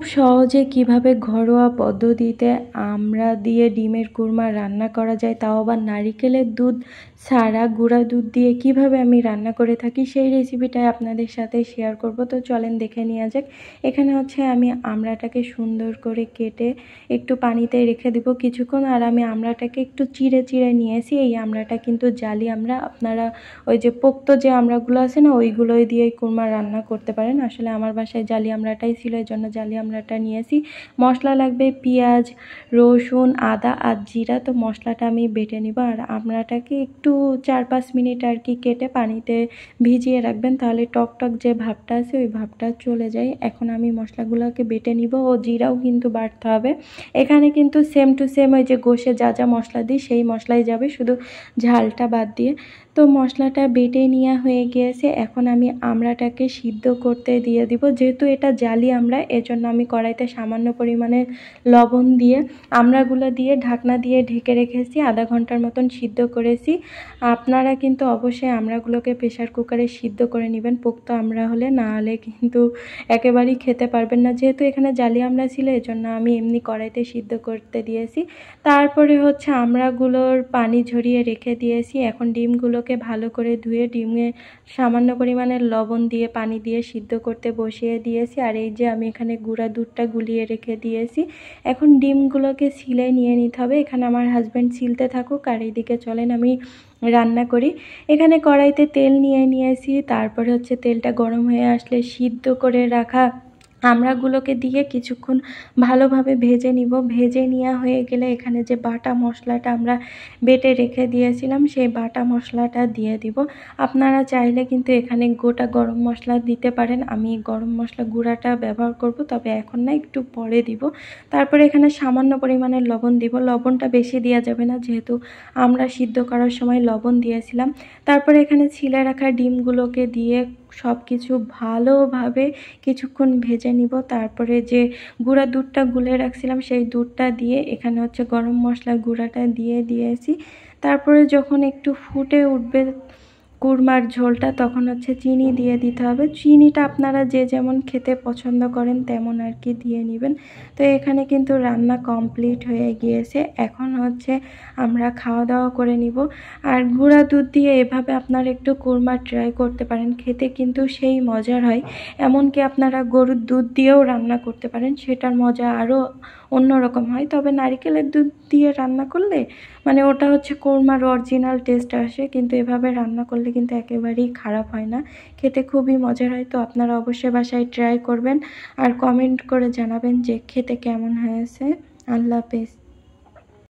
খুব সহজে কিভাবে ঘরোয়া পদ্ধতিতে আমরা দিয়ে ডিমের কুরমা রান্না করা যায় তাও আবার নারিকেলের দুধ ছাড়া গুঁড়া দুধ দিয়ে কিভাবে আমি রান্না করে থাকি সেই রেসিপিটাই আপনাদের সাথে শেয়ার করব তো চলেন দেখে নেওয়া যাক এখানে হচ্ছে আমি আমড়াটাকে সুন্দর করে কেটে একটু পানিতে রেখে দেব কিছুক্ষণ আর আমি আমড়াটাকে একটু চিড়ে চিড়ে নিয়েছি এই আমড়াটা কিন্তু জালি আমরা আপনারা ওই যে পোক্ত যে আমড়াগুলো আছে না ওইগুলোই দিয়ে কুরমা রান্না করতে পারেন আসলে আমার বাসায় জালি আমড়াটাই ছিল এই জন্য জালি গামলাটা নিয়ে আসি মশলা লাগবে পেঁয়াজ রসুন আদা আর জিরা তো মশলাটা আমি বেটে নিব আর আমরাটাকে একটু চার পাঁচ মিনিট আর কি কেটে পানিতে ভিজিয়ে রাখবেন তাহলে টক টক যে ভাবটা আছে ওই ভাবটা চলে যায় এখন আমি মশলাগুলোকে বেটে নিব ও জিরাও কিন্তু বাড়তে হবে এখানে কিন্তু সেম টু সেম ওই যে গোষে যা যা মশলা দিই সেই মশলাই যাবে শুধু ঝালটা বাদ দিয়ে তো মশলাটা বেটে নেওয়া হয়ে গিয়েছে এখন আমি আমরাটাকে সিদ্ধ করতে দিয়ে দিব যেহেতু এটা জালি আমরা এজন্য আমি আমি কড়াইতে সামান্য পরিমাণে লবণ দিয়ে আমড়াগুলো দিয়ে ঢাকনা দিয়ে ঢেকে রেখেছি আধা ঘন্টার মতন সিদ্ধ করেছি আপনারা কিন্তু অবশ্যই আমড়াগুলোকে প্রেশার কুকারে সিদ্ধ করে নেবেন পোক্ত আমড়া হলে না হলে কিন্তু একেবারেই খেতে পারবেন না যেহেতু এখানে জালি আমড়া ছিল এজন্য আমি এমনি কড়াইতে সিদ্ধ করতে দিয়েছি তারপরে হচ্ছে আমড়াগুলোর পানি ঝরিয়ে রেখে দিয়েছি এখন ডিমগুলোকে ভালো করে ধুয়ে ডিমে সামান্য পরিমাণে লবণ দিয়ে পানি দিয়ে সিদ্ধ করতে বসিয়ে দিয়েছি আর এই যে আমি এখানে গুঁড়া দুধটা গুলিয়ে রেখে দিয়েছি এখন ডিমগুলোকে সিলে নিয়ে নিতে হবে এখানে আমার হাজব্যান্ড সিলতে থাকুক আর এইদিকে চলেন আমি রান্না করি এখানে কড়াইতে তেল নিয়ে নিয়েছি তারপরে হচ্ছে তেলটা গরম হয়ে আসলে সিদ্ধ করে রাখা আমড়াগুলোকে দিয়ে কিছুক্ষণ ভালোভাবে ভেজে নিব ভেজে নেওয়া হয়ে গেলে এখানে যে বাটা মশলাটা আমরা বেটে রেখে দিয়েছিলাম সেই বাটা মশলাটা দিয়ে দিব আপনারা চাইলে কিন্তু এখানে গোটা গরম মশলা দিতে পারেন আমি গরম মশলা গুঁড়াটা ব্যবহার করব তবে এখন না একটু পরে দিব তারপরে এখানে সামান্য পরিমাণের লবণ দিব লবণটা বেশি দেওয়া যাবে না যেহেতু আমরা সিদ্ধ করার সময় লবণ দিয়েছিলাম তারপরে এখানে ছিলে রাখা ডিমগুলোকে দিয়ে সব কিছু ভালোভাবে কিছুক্ষণ ভেজে নিব তারপরে যে গুঁড়া দুধটা গুলে রাখছিলাম সেই দুধটা দিয়ে এখানে হচ্ছে গরম মশলা গুঁড়াটা দিয়ে দিয়েছি তারপরে যখন একটু ফুটে উঠবে কুরমার ঝোলটা তখন হচ্ছে চিনি দিয়ে দিতে হবে চিনিটা আপনারা যে যেমন খেতে পছন্দ করেন তেমন আর কি দিয়ে নেবেন তো এখানে কিন্তু রান্না কমপ্লিট হয়ে গিয়েছে এখন হচ্ছে আমরা খাওয়া দাওয়া করে নিব আর গুঁড়া দুধ দিয়ে এভাবে আপনারা একটু কুরমা ট্রাই করতে পারেন খেতে কিন্তু সেই মজার হয় এমনকি আপনারা গরুর দুধ দিয়েও রান্না করতে পারেন সেটার মজা আরও অন্যরকম হয় তবে নারিকেলের দুধ দিয়ে রান্না করলে মানে ওটা হচ্ছে কোরমার অরিজিনাল টেস্ট আসে কিন্তু এভাবে রান্না করলে কিন্তু একেবারেই খারাপ হয় না খেতে খুবই মজার হয় তো আপনারা অবশ্যই বাসায় ট্রাই করবেন আর কমেন্ট করে জানাবেন যে খেতে কেমন হয়েছে আল্লাহ হাফেজ